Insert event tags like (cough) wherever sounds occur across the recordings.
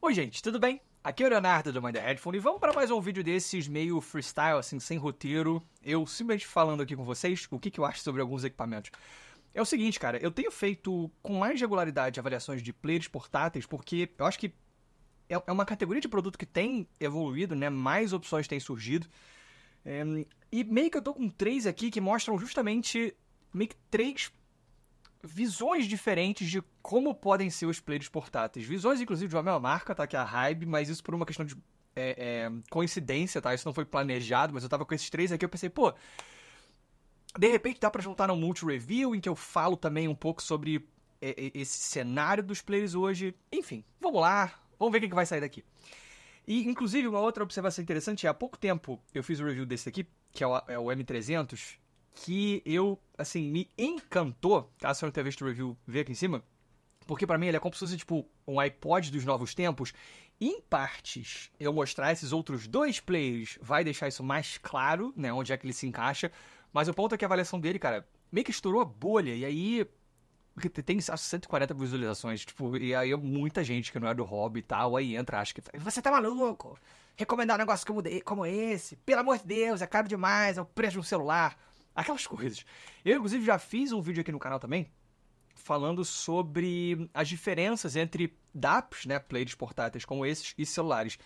Oi, gente, tudo bem? Aqui é o Leonardo do Mind the Headphone e vamos para mais um vídeo desses meio freestyle, assim, sem roteiro. Eu simplesmente falando aqui com vocês o que, que eu acho sobre alguns equipamentos. É o seguinte, cara, eu tenho feito com mais regularidade avaliações de players portáteis porque eu acho que é, é uma categoria de produto que tem evoluído, né? Mais opções têm surgido. É, e meio que eu tô com três aqui que mostram justamente meio que três visões diferentes de como podem ser os players portáteis. Visões, inclusive, de uma mesma marca, tá? Que é a Hybe, mas isso por uma questão de é, é, coincidência, tá? Isso não foi planejado, mas eu tava com esses três aqui, eu pensei, pô. De repente dá para juntar num multi-review em que eu falo também um pouco sobre é, é, esse cenário dos players hoje. Enfim, vamos lá, Vamos ver o que, vai sair daqui. E, inclusive, uma outra observação interessante é, há pouco tempo eu fiz o um review desse aqui, que é o, é o, M300, que eu, assim, me encantou, caso tá? você não tenha visto o review, vê aqui em cima, porque para mim ele é como se fosse, tipo, um iPod dos novos tempos, em partes, eu mostrar esses outros dois players vai deixar isso mais claro, né, onde é que ele se encaixa, mas o ponto é que a avaliação dele, cara, meio que estourou a bolha, e aí tem 140 visualizações, tipo, e aí é muita gente que não é do hobby e tal, aí entra, acha que. Você tá maluco? Recomendar um negócio como, como esse? Pelo amor de Deus, é caro demais, é o preço de um celular. Aquelas coisas. Eu, inclusive, já fiz um vídeo aqui no canal também, falando sobre as diferenças entre DAPs, né, players portáteis como esses, e celulares.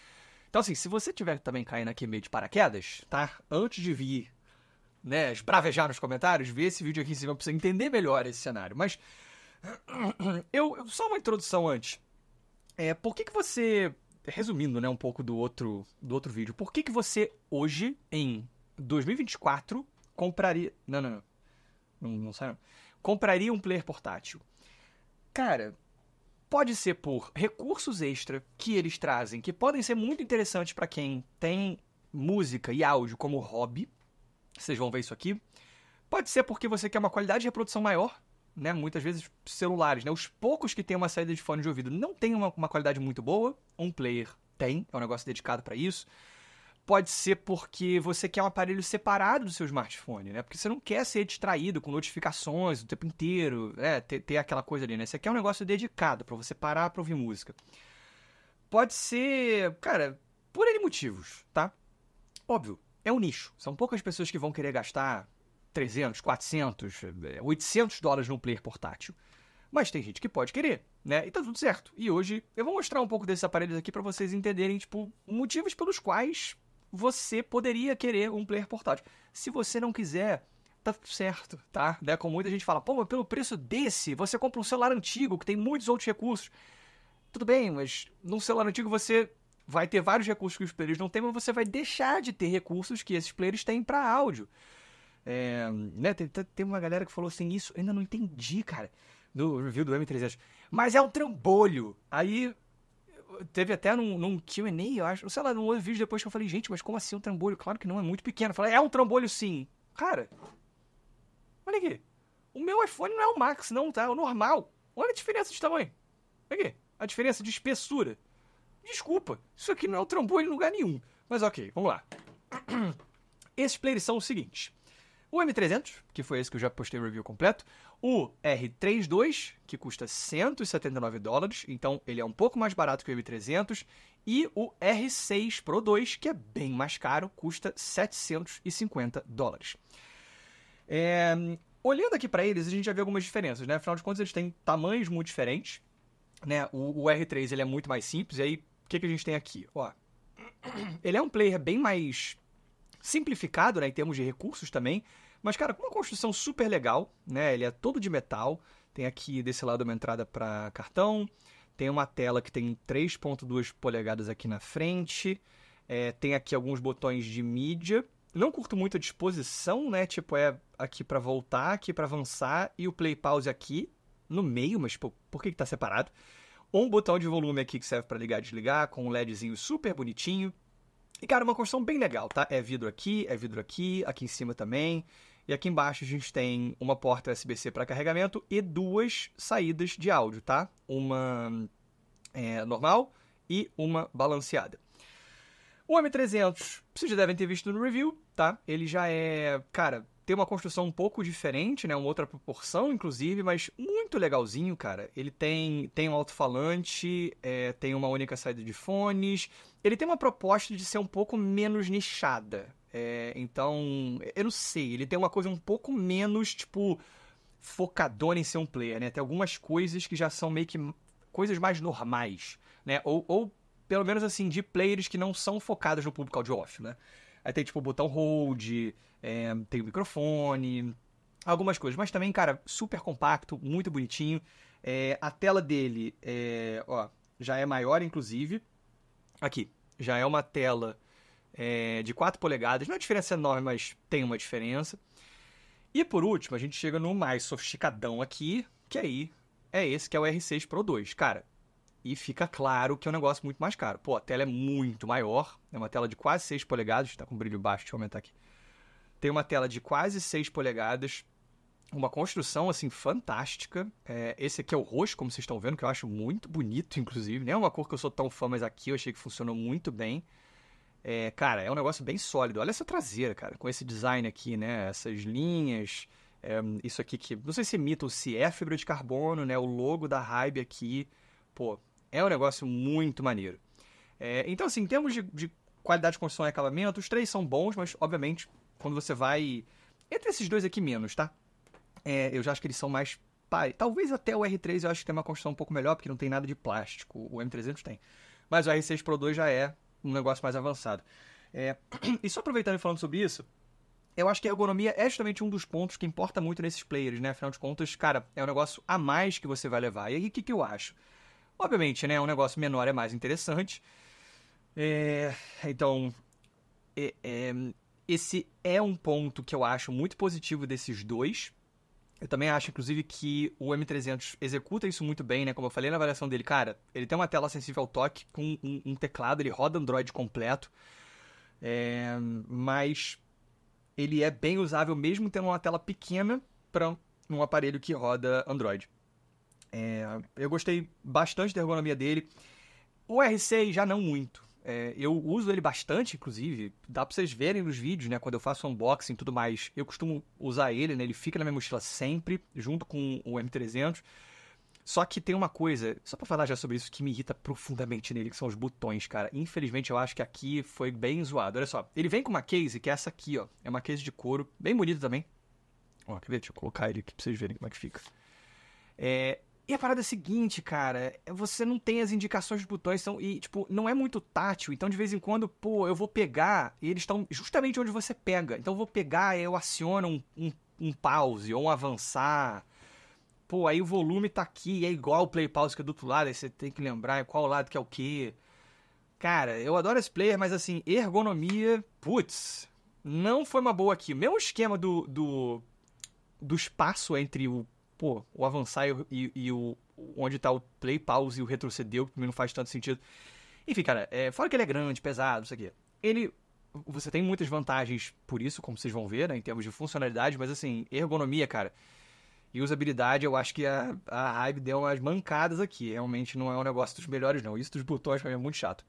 Então, assim, se você tiver também caindo aqui meio de paraquedas, tá? Antes de vir né, esbravejar nos comentários, ver esse vídeo aqui em cima pra você entender melhor esse cenário. Mas (clears throat) eu só uma introdução antes. É, por que que você, resumindo, né, um pouco do outro do outro vídeo, por que que você hoje em 2024 compraria? Não, não, não. Não, não sei, não. Compraria um player portátil. Cara, pode ser por recursos extra que eles trazem, que podem ser muito interessantes para quem tem música e áudio como hobby, vocês vão ver isso aqui. Pode ser porque você quer uma qualidade de reprodução maior, né? Muitas vezes celulares, né? Os poucos que têm uma saída de fone de ouvido não têm uma, uma qualidade muito boa. Um player tem, é um negócio dedicado para isso. Pode ser porque você quer um aparelho separado do seu smartphone, né? Porque você não quer ser distraído com notificações o tempo inteiro, né? Ter, ter aquela coisa ali, né? Você quer é um negócio dedicado para você parar para ouvir música. Pode ser, cara, por N motivos, tá? Óbvio, é um nicho. São poucas pessoas que vão querer gastar 300, 400, 800 dólares num player portátil. Mas tem gente que pode querer, né? E tá tudo certo. E hoje eu vou mostrar um pouco desses aparelhos aqui para vocês entenderem, tipo, motivos pelos quais você poderia querer um player portátil. Se você não quiser, tá tudo certo, tá? Né? Como muita gente fala, pô, mas pelo preço desse, você compra um celular antigo que tem muitos outros recursos. Tudo bem, mas num celular antigo você vai ter vários recursos que os players não têm, mas você vai deixar de ter recursos que esses players têm para áudio. É, né, tem, tem, uma galera que falou assim, isso ainda não entendi, cara, no review do M300. Mas é um trambolho. Aí teve até num, num Q&A, eu acho, sei lá, num outro vídeo depois que eu falei, gente, mas como assim um trambolho? Claro que não, é muito pequeno. Eu falei, é um trambolho sim. Cara, olha aqui. O meu iPhone não é o Max, não, tá? É o normal. Olha a diferença de tamanho. Olha aqui. A diferença de espessura. Desculpa, isso aqui não é o trombone em lugar nenhum. Mas ok, vamos lá. (clears throat) Esses players são os seguintes. O M300, que foi esse que eu já postei o review completo. O R32, que custa 179 dólares, então ele é um pouco mais barato que o M300. E o R6 Pro 2, que é bem mais caro, custa 750 dólares. É... Olhando aqui para eles, a gente já vê algumas diferenças, né? Afinal de contas, eles têm tamanhos muito diferentes. Né? O, o R3 ele é muito mais simples, e aí o que, que a gente tem aqui? Ó, (clears throat) ele é um player bem mais simplificado, né, em termos de recursos também, mas, cara, com uma construção super legal, né? Ele é todo de metal, tem aqui desse lado uma entrada para cartão, tem uma tela que tem 3.2 polegadas aqui na frente, é, tem aqui alguns botões de mídia. Não curto muito a disposição, né? Tipo, é aqui para voltar, aqui para avançar e o play pause aqui no meio, mas, por que, que tá separado? um botão de volume aqui que serve para ligar e desligar, com um LEDzinho super bonitinho. E, cara, uma construção bem legal, tá? É vidro aqui, é vidro aqui, aqui em cima também. E aqui embaixo a gente tem uma porta USB-C para carregamento e duas saídas de áudio, tá? Uma é, normal e uma balanceada. O M300, vocês já devem ter visto no review, tá? Ele já é, cara, tem uma construção um pouco diferente, né? Uma outra proporção, inclusive, mas muito legalzinho, cara. Ele tem, tem um alto-falante, é, tem uma única saída de fones. Ele tem uma proposta de ser um pouco menos nichada. É, então, eu não sei, ele tem uma coisa um pouco menos, tipo, focadora em ser um player, né? Tem algumas coisas que já são meio que coisas mais normais, né? Ou, ou pelo menos assim, de players que não são focados no público off, né? Aí tem, tipo, botão hold, é, tem o microfone, algumas coisas. Mas também, cara, super compacto, muito bonitinho. É, a tela dele, é, ó, já é maior, inclusive. Aqui, já é uma tela é, de 4 polegadas. Não é diferença enorme, mas tem uma diferença. E por último, a gente chega no mais sofisticadão aqui, que aí é esse que é o R6 Pro 2. Cara, e fica claro que é um negócio muito mais caro. Pô, a tela é muito maior, é uma tela de quase 6 polegadas, está com brilho baixo, deixa eu aumentar aqui. Tem uma tela de quase 6 polegadas, uma construção assim fantástica. É, esse aqui é o roxo, como vocês estão vendo, que eu acho muito bonito, inclusive. Nem é uma cor que eu sou tão fã, mas aqui eu achei que funcionou muito bem. É, cara, é um negócio bem sólido. Olha essa traseira, cara, com esse design aqui, né? Essas linhas, é, isso aqui que não sei se imita ou se é fibra de carbono, né? O logo da Hybe aqui, pô, é um negócio muito maneiro. É, então, assim, em termos de, de qualidade de construção e acabamento, os três são bons, mas, obviamente, quando você vai... Entre esses dois aqui, menos, tá? É, eu já acho que eles são mais... Pare... Talvez até o R3 eu acho que tem uma construção um pouco melhor, porque não tem nada de plástico. O M300 tem. Mas o R6 Pro 2 já é um negócio mais avançado. É... (clears throat) E só aproveitando e falando sobre isso, eu acho que a ergonomia é justamente um dos pontos que importa muito nesses players, né? Afinal de contas, cara, é um negócio a mais que você vai levar. E aí, o que, que eu acho? Obviamente, né? Um negócio menor é mais interessante. É, então, é, é, esse é um ponto que eu acho muito positivo desses dois. Eu também acho, inclusive, que o M300 executa isso muito bem, né? Como eu falei na avaliação dele, cara, ele tem uma tela sensível ao toque com um, um teclado, ele roda Android completo. É, mas ele é bem usável mesmo tendo uma tela pequena para um aparelho que roda Android. É, eu gostei bastante da ergonomia dele. O R6 já não muito. É, eu uso ele bastante, inclusive. Dá pra vocês verem nos vídeos, né? Quando eu faço unboxing e tudo mais, eu costumo usar ele, né? Ele fica na minha mochila sempre, junto com o M300. Só que tem uma coisa, só pra falar já sobre isso, que me irrita profundamente nele, que são os botões, cara. Infelizmente, eu acho que aqui foi bem zoado. Olha só, ele vem com uma case, que é essa aqui, ó. É uma case de couro, bem bonita também. Ó, quer ver? Deixa eu colocar ele aqui pra vocês verem como é que fica. É, e a parada é a seguinte, cara, é, você não tem as indicações dos botões, então, e, tipo, não é muito tátil, então de vez em quando, pô, eu vou pegar, e eles estão justamente onde você pega. Então eu vou pegar, e eu aciono um, um, um, pause ou um avançar. Pô, aí o volume tá aqui, é igual o play pause que é do outro lado, aí você tem que lembrar qual lado que é o quê. Cara, eu adoro esse player, mas assim, ergonomia, putz, não foi uma boa aqui. O mesmo esquema do, do, do espaço entre o pô, o avançar e, e, e o onde tá o play, pause e o retroceder que também não faz tanto sentido. Enfim, cara, é, fora que ele é grande, pesado, isso aqui. Ele. Você tem muitas vantagens por isso, como vocês vão ver, né, em termos de funcionalidade, mas assim, ergonomia, cara. E usabilidade, eu acho que a, a Hype deu umas mancadas aqui. Realmente não é um negócio dos melhores, não. Isso dos botões pra mim é muito chato.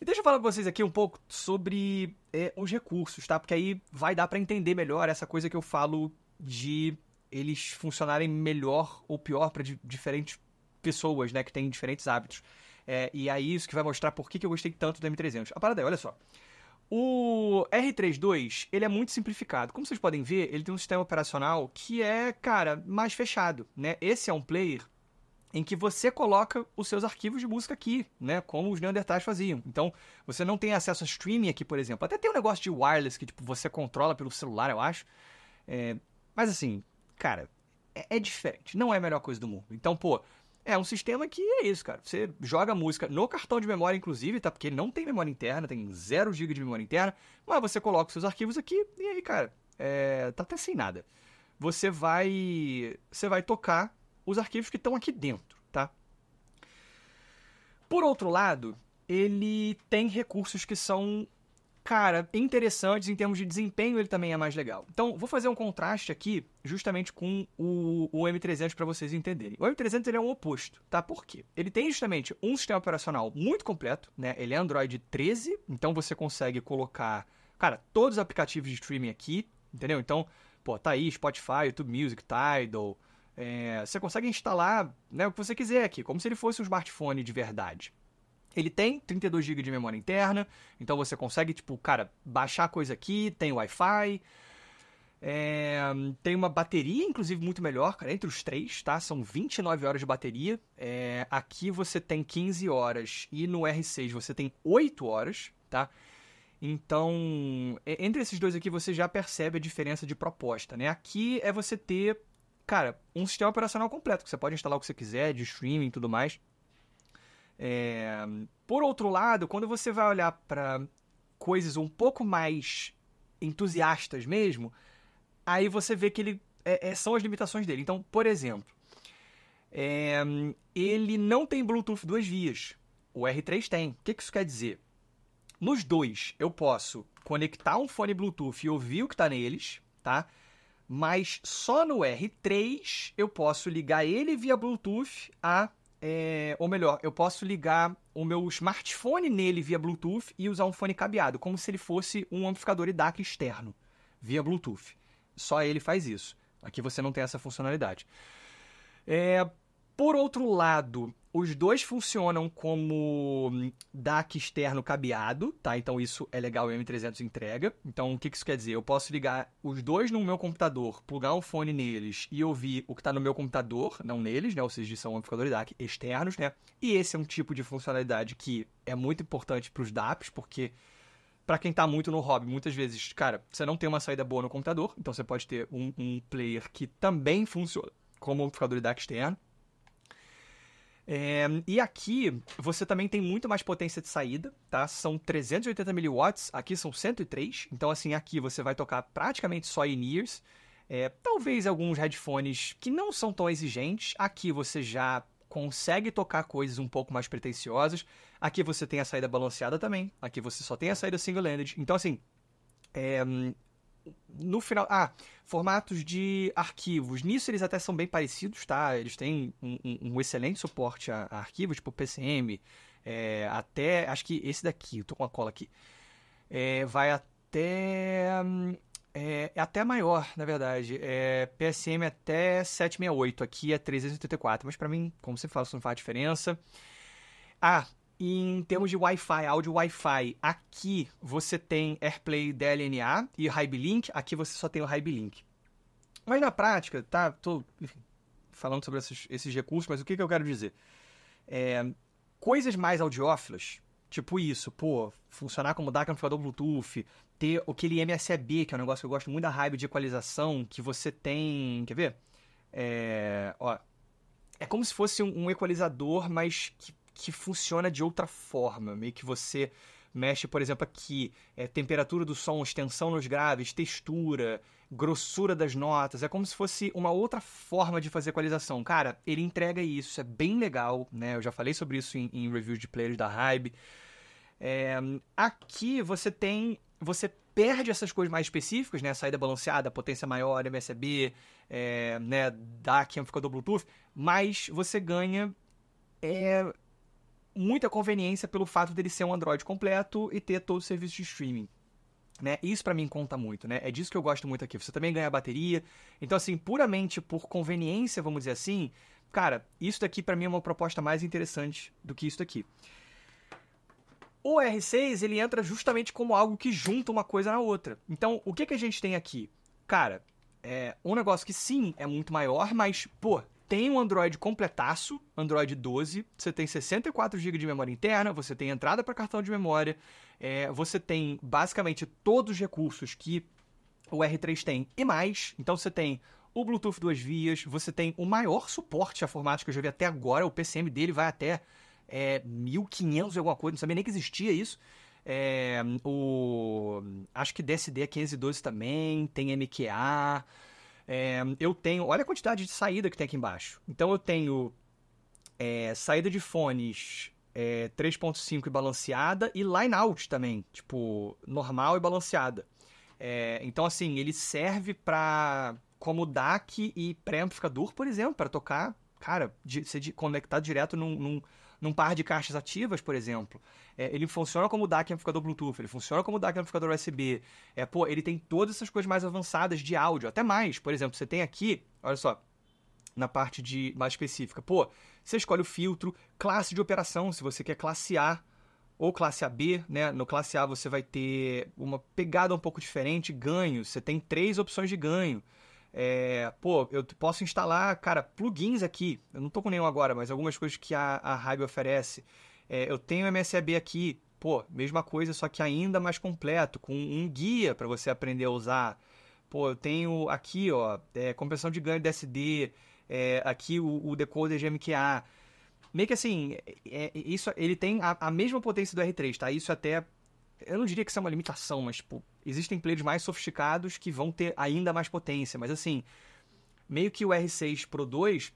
E deixa eu falar pra vocês aqui um pouco sobre é, os recursos, tá? Porque aí vai dar para entender melhor essa coisa que eu falo de eles funcionarem melhor ou pior para diferentes pessoas, né, que têm diferentes hábitos. É, e aí isso que vai mostrar por que, que eu gostei tanto do M300. A parada é, olha só. O R32, ele é muito simplificado. Como vocês podem ver, ele tem um sistema operacional que é, cara, mais fechado, né? Esse é um player em que você coloca os seus arquivos de música aqui, né? Como os Neandertais faziam. Então, você não tem acesso a streaming aqui, por exemplo. Até tem um negócio de wireless que, tipo, você controla pelo celular, eu acho. É... Mas, assim, cara, é, é diferente. Não é a melhor coisa do mundo. Então, pô, é um sistema que é isso, cara. Você joga música no cartão de memória, inclusive, tá? Porque ele não tem memória interna, tem 0 GB de memória interna, mas você coloca os seus arquivos aqui e aí, cara, é... tá até sem nada. Você vai. Você vai tocar os arquivos que estão aqui dentro, tá? Por outro lado, ele tem recursos que são cara, interessantes em termos de desempenho, ele também é mais legal. Então, vou fazer um contraste aqui, justamente com o, o M300 para vocês entenderem. O M300 ele é um oposto, tá? Por quê? Ele tem justamente um sistema operacional muito completo, né? Ele é Android 13, então você consegue colocar, cara, todos os aplicativos de streaming aqui, entendeu? Então, pô, tá aí Spotify, YouTube Music, Tidal, é, você consegue instalar né, o que você quiser aqui, como se ele fosse um smartphone de verdade. Ele tem 32 GB de memória interna, então você consegue, tipo, cara, baixar coisa aqui, tem Wi-Fi. É, tem uma bateria, inclusive, muito melhor, cara, entre os três, tá? São 29 horas de bateria. É, aqui você tem 15 horas e no R6 você tem 8 horas, tá? Então, entre esses dois aqui você já percebe a diferença de proposta, né? Aqui é você ter, cara, um sistema operacional completo, que você pode instalar o que você quiser, de streaming e tudo mais. É... Por outro lado, quando você vai olhar para coisas um pouco mais entusiastas mesmo, aí você vê que ele é, é, são as limitações dele. Então, por exemplo, é, ele não tem Bluetooth duas vias. O R3 tem. O que, que isso quer dizer? Nos dois, eu posso conectar um fone Bluetooth e ouvir o que está neles, tá? Mas só no R3 eu posso ligar ele via Bluetooth a é, ou melhor, eu posso ligar o meu smartphone nele via Bluetooth e usar um fone cabeado, como se ele fosse um amplificador IDAC externo, via Bluetooth. Só ele faz isso. Aqui você não tem essa funcionalidade. É, por outro lado, os dois funcionam como hum, DAC externo cabeado, tá? Então isso é legal, o M300 entrega. Então o que, isso quer dizer? Eu posso ligar os dois no meu computador, plugar um fone neles e ouvir o que está no meu computador, não neles, né? Ou seja, são amplificadores DAC externos, né? E esse é um tipo de funcionalidade que é muito importante para os DAPs, porque para quem tá muito no hobby, muitas vezes, cara, você não tem uma saída boa no computador, então você pode ter um, um player que também funciona como amplificador DAC externo. É, e aqui você também tem muito mais potência de saída, tá? São 380 miliwatts, aqui são 103. Então, assim, aqui você vai tocar praticamente só em ears É, talvez alguns headphones que não são tão exigentes. Aqui você já consegue tocar coisas um pouco mais pretensiosas. Aqui você tem a saída balanceada também. Aqui você só tem a saída single-ended. Então, assim, é, no final. Ah, formatos de arquivos. Nisso eles até são bem parecidos, tá? Eles têm um, um, um excelente suporte a, a, arquivos, tipo PCM, é, até. Acho que esse daqui, eu tô com a cola aqui. É, vai até. Hum, é, é, até maior, na verdade. É PSM até 768, aqui é 384, mas para mim, como você fala, isso não faz diferença. Ah, e em termos de Wi-Fi, áudio Wi-Fi, aqui você tem AirPlay DLNA e Hyperlink, aqui você só tem o Hyperlink. Mas na prática, tá? Tô enfim, falando sobre esses, esses, recursos, mas o que, que eu quero dizer? É, coisas mais audiófilas, tipo isso, pô, funcionar como DAC amplificador Bluetooth, ter aquele MSAB, que é um negócio que eu gosto muito da Hybe de equalização, que você tem. Quer ver? É, ó, é como se fosse um, um equalizador, mas que que funciona de outra forma, meio que você mexe, por exemplo, aqui, é, temperatura do som, extensão nos graves, textura, grossura das notas, é como se fosse uma outra forma de fazer equalização. Cara, ele entrega isso, é bem legal, né? Eu já falei sobre isso em, em reviews de players da Hybe. É, aqui você tem, você perde essas coisas mais específicas, né? Saída balanceada, potência maior, MSB, é, né? DAC, amplificador Bluetooth, mas você ganha é, muita conveniência pelo fato dele ser um Android completo e ter todo o serviço de streaming. Né? Isso para mim conta muito, né? É disso que eu gosto muito aqui. Você também ganha bateria. Então, assim, puramente por conveniência, vamos dizer assim, cara, isso daqui para mim é uma proposta mais interessante do que isso daqui. O R6 ele entra justamente como algo que junta uma coisa na outra. Então, o que, que a gente tem aqui? Cara, é um negócio que sim é muito maior, mas, pô, tem um Android completaço, Android 12, você tem 64 GB de memória interna, você tem entrada para cartão de memória, é, você tem basicamente todos os recursos que o R3 tem e mais. Então você tem o Bluetooth duas vias, você tem o maior suporte a formatos que eu já vi até agora, o PCM dele vai até é, 1500 e alguma coisa, não sabia nem que existia isso. É, o, acho que DSD 512 é também, tem MQA, é, eu tenho. Olha a quantidade de saída que tem aqui embaixo. Então eu tenho é, saída de fones é, 3.5 e balanceada e line out também, tipo normal e balanceada. É, então assim ele serve para como DAC e pré-amplificador, por exemplo, para tocar, cara, de, ser de, conectado direto num, num, num par de caixas ativas, por exemplo. É, ele funciona como DAC amplificador Bluetooth, ele funciona como DAC amplificador USB. É, pô, ele tem todas essas coisas mais avançadas de áudio, até mais. Por exemplo, você tem aqui, olha só, na parte de mais específica. Pô, você escolhe o filtro, classe de operação, se você quer classe A ou classe AB, né? No classe A você vai ter uma pegada um pouco diferente, ganho. Você tem três opções de ganho. É, pô, eu posso instalar, cara, plugins aqui. Eu não tô com nenhum agora, mas algumas coisas que a, a Hive oferece é, eu tenho o MSAB aqui, pô, mesma coisa, só que ainda mais completo, com um guia para você aprender a usar. Pô, eu tenho aqui, ó, é, de ganho DSD, é, aqui o, o decoder GMQA. Meio que assim, é, é, isso, ele tem a, a, mesma potência do R3, tá? Isso até, eu não diria que isso é uma limitação, mas, tipo existem players mais sofisticados que vão ter ainda mais potência, mas assim, meio que o R6 Pro 2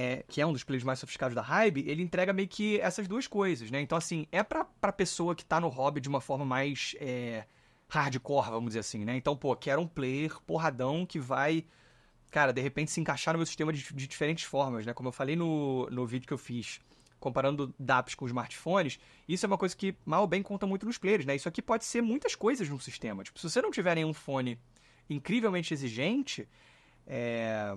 é, que é um dos players mais sofisticados da Hype, ele entrega meio que essas duas coisas, né? Então, assim, é pra, pra pessoa que tá no hobby de uma forma mais é, hardcore, vamos dizer assim, né? Então, pô, quero um player porradão que vai, cara, de repente se encaixar no meu sistema de, de diferentes formas, né? Como eu falei no, no vídeo que eu fiz comparando DApps com smartphones, isso é uma coisa que mal ou bem conta muito nos players, né? Isso aqui pode ser muitas coisas num sistema. Tipo, se você não tiver nenhum fone incrivelmente exigente, é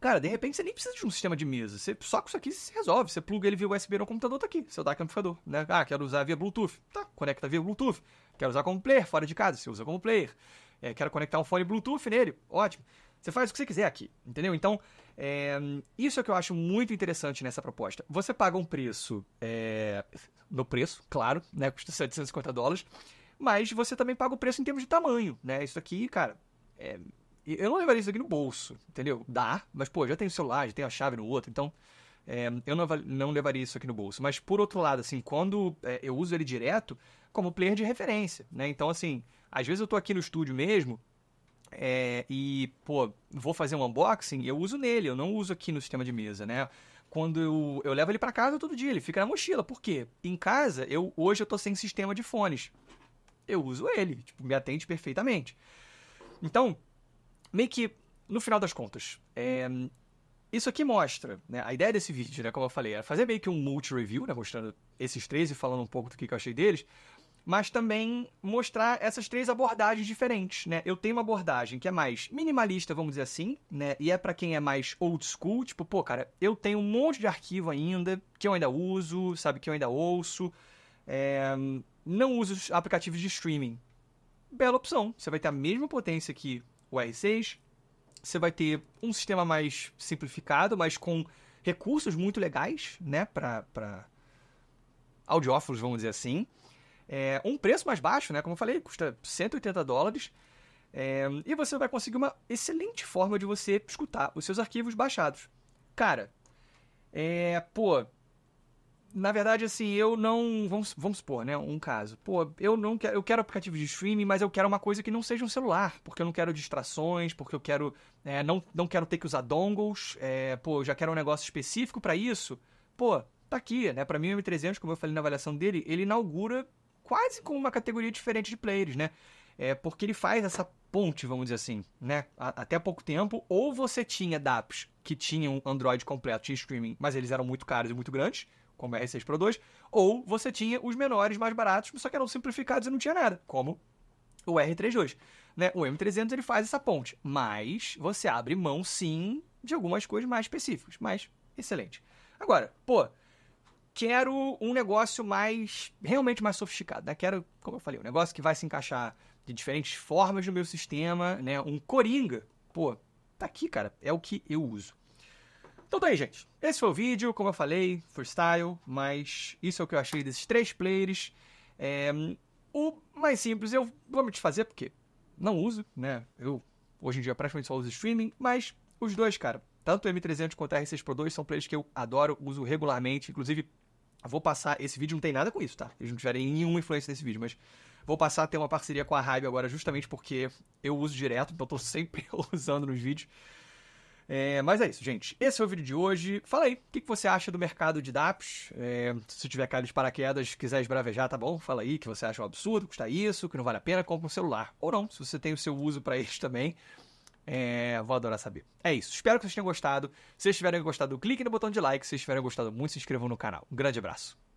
Cara, de repente você nem precisa de um sistema de mesa. Você só com isso aqui se resolve. Você pluga ele via USB no computador, tá aqui. Seu DAC amplificador, né? Ah, quero usar via Bluetooth. Tá, conecta via Bluetooth. Quero usar como player fora de casa, você usa como player. É, quero conectar um fone Bluetooth nele, ótimo. Você faz o que você quiser aqui, entendeu? Então, é, isso é o que eu acho muito interessante nessa proposta. Você paga um preço, é, no preço, claro, né? Custa 750 dólares, mas você também paga o preço em termos de tamanho, né? Isso aqui, cara, é eu não levaria isso aqui no bolso, entendeu? Dá, mas pô, já tem o celular, já tem a chave no outro, então é, eu não, não levaria isso aqui no bolso. Mas por outro lado, assim, quando é, eu uso ele direto, como player de referência, né? Então, assim, às vezes eu tô aqui no estúdio mesmo é, e, pô, vou fazer um unboxing, eu uso nele, eu não uso aqui no sistema de mesa, né? Quando eu, eu levo ele para casa todo dia, ele fica na mochila. Por quê? Em casa, eu hoje eu tô sem sistema de fones. Eu uso ele, tipo, me atende perfeitamente. Então, meio que, no final das contas, é, isso aqui mostra, né, a ideia desse vídeo, né, como eu falei, era é fazer meio que um multi-review, né, mostrando esses três e falando um pouco do que, que eu achei deles, mas também mostrar essas três abordagens diferentes, né? Eu tenho uma abordagem que é mais minimalista, vamos dizer assim, né? E é para quem é mais old school, tipo, pô, cara, eu tenho um monte de arquivo ainda, que eu ainda uso, sabe, que eu ainda ouço, é... não uso aplicativos de streaming. Bela opção, você vai ter a mesma potência que o R6. Você vai ter um sistema mais simplificado, mas com recursos muito legais, né, para audiófilos, vamos dizer assim. É, um preço mais baixo, né, como eu falei, custa 180 dólares. É, e você vai conseguir uma excelente forma de você escutar os seus arquivos baixados. Cara, é, pô, na verdade, assim, eu não. Vamos, vamos supor, né? Um caso. Pô, eu não quero. Eu quero aplicativo de streaming, mas eu quero uma coisa que não seja um celular. Porque eu não quero distrações, porque eu quero. É, não, não quero ter que usar dongles. É, pô, eu já quero um negócio específico para isso. Pô, tá aqui, né? Pra mim, o M300, como eu falei na avaliação dele, ele inaugura quase com uma categoria diferente de players, né? É, porque ele faz essa ponte, vamos dizer assim, né? até pouco tempo, ou você tinha DApps que tinham Android completo, de streaming, mas eles eram muito caros e muito grandes como R6 Pro 2, ou você tinha os menores, mais baratos, só que eram simplificados e não tinha nada, como o R32. Né? O M300 ele faz essa ponte, mas você abre mão sim de algumas coisas mais específicas, mas excelente. Agora, pô, quero um negócio mais realmente mais sofisticado, né? Quero, como eu falei, um negócio que vai se encaixar de diferentes formas no meu sistema, né? Um coringa. Pô, tá aqui, cara, é o que eu uso. Então tá aí, gente. Esse foi o vídeo, como eu falei, freestyle, mas isso é o que eu achei desses três players. É, o mais simples eu vou me desfazer porque não uso, né? Eu hoje em dia praticamente só uso streaming, mas os dois, cara, tanto o M300 quanto o R6 Pro 2 são players que eu adoro, uso regularmente, inclusive vou passar, esse vídeo não tem nada com isso, tá? Eles não tiverem nenhuma influência nesse vídeo, mas vou passar a ter uma parceria com a Hybe agora justamente porque eu uso direto, então tô (laughs) sempre usando nos vídeos. É, mas é isso, gente. Esse é o vídeo de hoje. Fala aí, o que, que você acha do mercado de DApps? É, se tiver caído de paraquedas, quiser esbravejar, tá bom? Fala aí que você acha é um absurdo, custa isso, que não vale a pena, compra um celular. Ou não, se você tem o seu uso para eles também. É, vou adorar saber. É isso. Espero que vocês tenham gostado. Se vocês tiverem gostado, clique no botão de like. Se vocês tiverem gostado muito, se inscrevam no canal. Um grande abraço.